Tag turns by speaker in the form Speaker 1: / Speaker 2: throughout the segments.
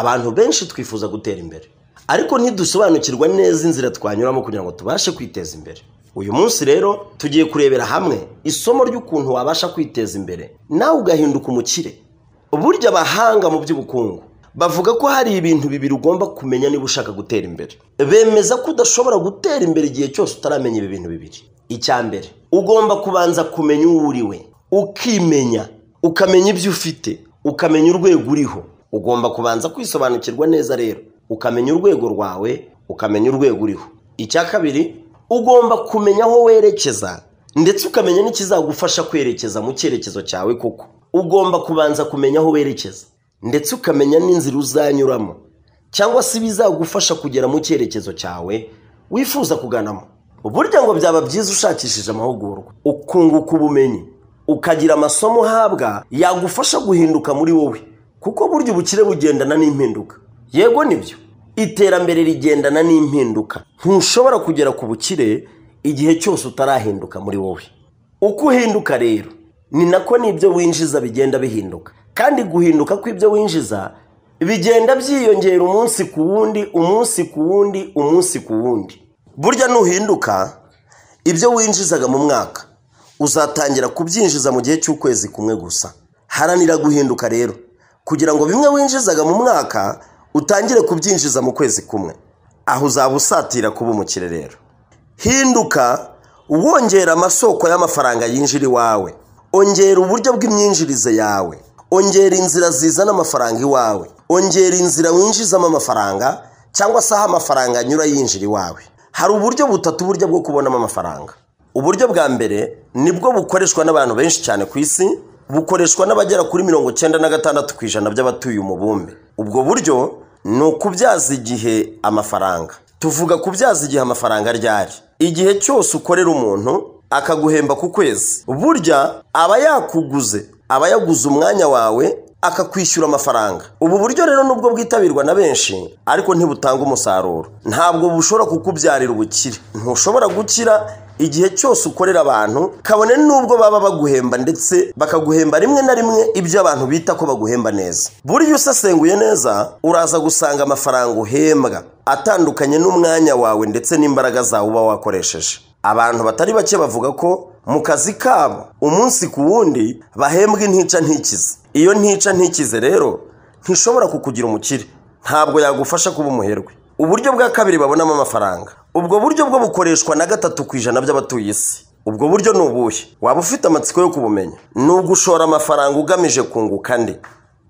Speaker 1: abantu benshi twifuza gutera imbere ariko ntidusobanukirwa neza inzira twanyuramo kugira ngo tubashe kwiteza imbere uyu munsi rero tugiye kurebera hamwe isomo ry'ukuntu wabasha kwiteza imbere nawe ugahinduka umukire burya abahanga mu by'ubukungu bavuga ko hari ibintu bibiri ugomba kumenya niba ushaka gutera imbere bemeza ko udashobora gutera imbere igihe cyose utaramenya ibi bintu bibiri icya mbere ugomba kubanza kumenya uwo uri ukimenya ukamenya ibyo ufite ukamenya urwego uriho ugomba kubanza kwisobanukirwa neza rero ukamenya urwego rwawe ukamenya urwego uriho icya kabiri ugomba kumenya aho werekeza ndetse ukamenya n'ikizagufasha kwerekeza mu cyerekezo cyawe kuko ugomba kubanza kumenya aho werekeza ndetse ukamenya n'inzira uzanyuramo cyangwa se ibizagufasha kugera mu cyerekezo cyawe wifuza kuganamo burya ngo byaba byiza ushakishije amahugurwa ukunguka ubumenyi ukagira amasomo uhabwa yagufasha guhinduka muri wowe kuko burya ubukire bugendana n'impinduka yego nibyo iterambere rigendana n'impinduka ntushobora kugera ku bukire igihe cyose utarahinduka muri wowe uko uhinduka rero ni nako n'ibyo winjiza bigenda bihinduka kandi guhinduka kw'ibyo winjiza bigenda byiyongera umunsi ku wundi umunsi ku wundi umunsi ku wundi burya nuhinduka ibyo winjizaga mu mwaka uzatangira kubyinjiza mu gihe cy'ukwezi kumwe gusa haranira guhinduka rero kugira ngo bimwe winjizaga mu mwaka utangire kubyinjiza mu kwezi kumwe aho uzaba usatira kuba umukire rero hinduka wongera amasoko y'amafaranga yinjira iwawe ongera uburyo bw'imyinjirize yawe ongera inzira zizana amafaranga iwawe ongera inzira winjizamo amafaranga cyangwa se aho amafaranga anyura yinjira iwawe hari uburyo butatu uburyo bwo kubonamo amafaranga uburyo bwa mbere nibwo bukoreshwa n'abantu benshi cyane ku isi bukoreshwa n'abagera kuri mirongo icyenda na gatandatu ku ijana by'abatuye umubumbe ubwo buryo ni ukubyaza igihe amafaranga tuvuga kubyaza igihe amafaranga ryari igihe cyose ukorera umuntu akaguhemba ku kwezi burya aba yakuguze aba yaguze umwanya wawe akakwishyura amafaranga ubu buryo rero nubwo bwitabirwa na benshi ariko ntibutanga umusaruro ntabwo bushobora kukubyarira ubukire ntushobora gukira igihe cyose ukorera abantu kabone n'ubwo baba baguhemba ndetse bakaguhemba rimwe na rimwe ibyo abantu bita ko baguhemba neza burya usesenguye neza uraza gusanga amafaranga uhembwa atandukanye n'umwanya wawe ndetse n'imbaraga zawe uba wakoresheje abantu batari bake bavuga ko mu kazi kabo umunsi ku wundi bahembwa intica ntikize iyo ntica ntikize rero ntishobora kukugira umukire ntabwo yagufasha kuba umuherwe uburyo bwa kabiri babonamo amafaranga ubwo buryo bwo bukoreshwa na gatatu ku ijana by'abatuye isi ubwo buryo ni ubuhe waba ufite amatsiko yo kubumenya ni ugushora amafaranga ugamije kunguka andi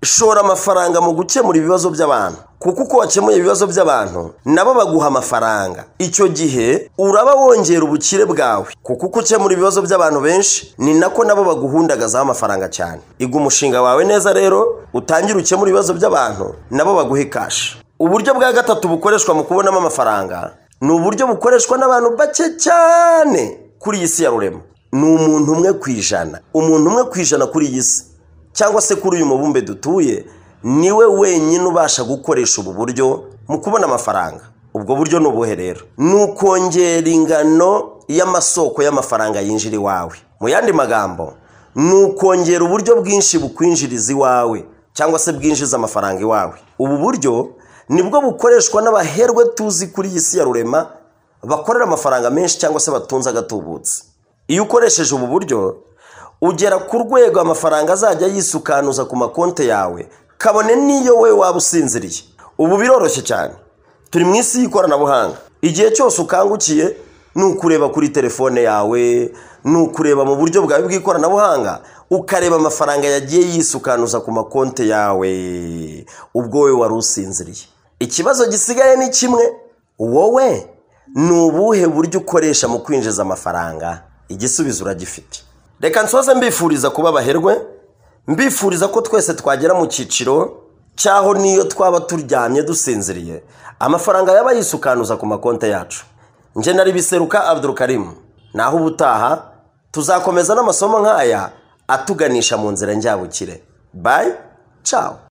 Speaker 1: shora amafaranga mu gukemura ibibazo by'abantu kuko uko wakemuye ibibazo by'abantu nabo baguha amafaranga icyo gihe uraba wongera ubukire bwawe kuko uko ukemura ibibazo by'abantu benshi ni nako nabo baguhundagazaho amafaranga cyane iga umushinga wawe neza rero utangire ukemura ibibazo by'abantu nabo baguhe kashi uburyo bwa gatatu bukoreshwa mu kubonamo amafaranga ni uburyo bukoreshwa n'abantu bake cyane kuri iyi si ya rurema ni umuntu umwe ku ijana umuntu umwe ku ijana kuri iyi si cyangwa se kuri uyu mubumbe dutuye niwe wenyine ubasha gukoresha ubu buryo mu kubona amafaranga ubwo buryo ni ubuhe rero ni ukongera ingano y'amasoko y'amafaranga yinjira iwawe mu yandi magambo ni ukongera uburyo bwinshi bukwinjiriza iwawe cyangwa se bwinjiza amafaranga iwawe ubu buryo nibwo bukoreshwa n'abaherwe tuzi kuri iyi si ya rurema bakorera amafaranga menshi cyangwa se batunze agatubutse iyo ukoresheje ubu buryo ugera ku rwego amafaranga azajya yisukanuza ku makonti yawe kabone n'iyo we waba usinziriye ubu biroroshye cyane turi mu isi y'ikoranabuhanga igihe cyose ukangukiye ni ukureba kuri telefone yawe ni ukureba mu buryo bwawe bw'ikoranabuhanga ukareba amafaranga yagiye yisukanuza ku makonti yawe ubwo we wari usinziriye ikibazo gisigaye ni kimwe wowe ni ubuhe buryo ukoresha mu kwinjiza amafaranga igisubizo uragifite reka nsoze mbifuriza kuba baherwe mbifuriza ko twese twagera mu cyiciro cyaho niyo twaba turyamye dusinziriye amafaranga yaba yisukanuza ku makonti yacu njye nari biseruka abdurukarimu naho ubutaha tuzakomeza n'amasomo nk'aya atuganisha mu nzira njyabukire bayi cawa